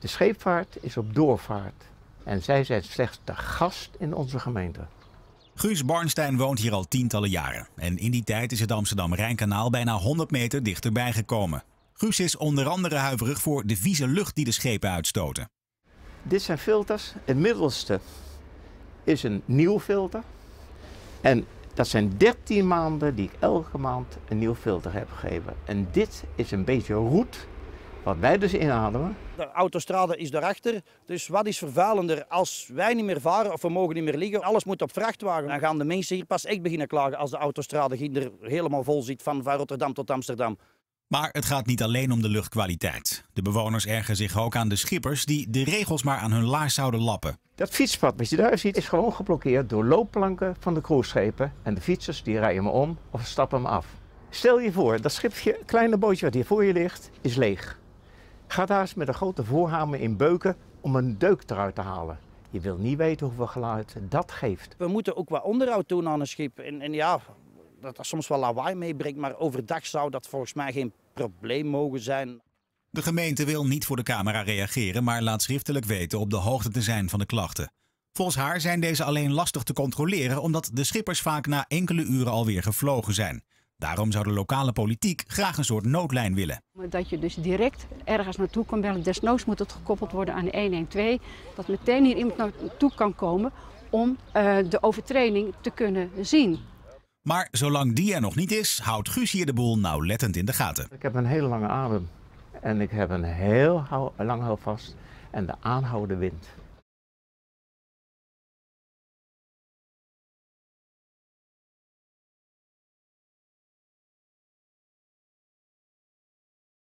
De scheepvaart is op doorvaart en zij zijn slechts de gast in onze gemeente. Guus Barnstein woont hier al tientallen jaren. En in die tijd is het Amsterdam-Rijnkanaal bijna 100 meter dichterbij gekomen. Guus is onder andere huiverig voor de vieze lucht die de schepen uitstoten. Dit zijn filters. Het middelste is een nieuw filter. En dat zijn 13 maanden die ik elke maand een nieuw filter heb gegeven. En dit is een beetje roet wat wij dus inademen. De autostrade is daarachter. Dus wat is vervuilender als wij niet meer varen of we mogen niet meer liggen? Alles moet op vrachtwagen. Dan gaan de mensen hier pas echt beginnen klagen als de autostrade er helemaal vol zit van, van Rotterdam tot Amsterdam. Maar het gaat niet alleen om de luchtkwaliteit. De bewoners ergen zich ook aan de schippers die de regels maar aan hun laars zouden lappen. Dat fietspad wat je daar ziet is gewoon geblokkeerd door loopplanken van de cruiseschepen. En de fietsers die rijden me om of stappen hem af. Stel je voor, dat schipje, kleine bootje wat hier voor je ligt, is leeg. Ga daar eens met een grote voorhamer in beuken om een deuk eruit te halen. Je wil niet weten hoeveel geluid dat geeft. We moeten ook wat onderhoud doen aan een schip. En, ja, dat dat soms wel lawaai meebrengt, maar overdag zou dat volgens mij geen probleem mogen zijn. De gemeente wil niet voor de camera reageren, maar laat schriftelijk weten op de hoogte te zijn van de klachten. Volgens haar zijn deze alleen lastig te controleren omdat de schippers vaak na enkele uren alweer gevlogen zijn. Daarom zou de lokale politiek graag een soort noodlijn willen. Dat je dus direct ergens naartoe kan bellen. Desnoods moet het gekoppeld worden aan 112. Dat meteen hier iemand naartoe kan komen om eh, de overtreding te kunnen zien. Maar zolang die er nog niet is, houdt Guus hier de boel nauwlettend in de gaten. Ik heb een hele lange adem en ik heb een heel hou, lang houvast en de aanhouden wind.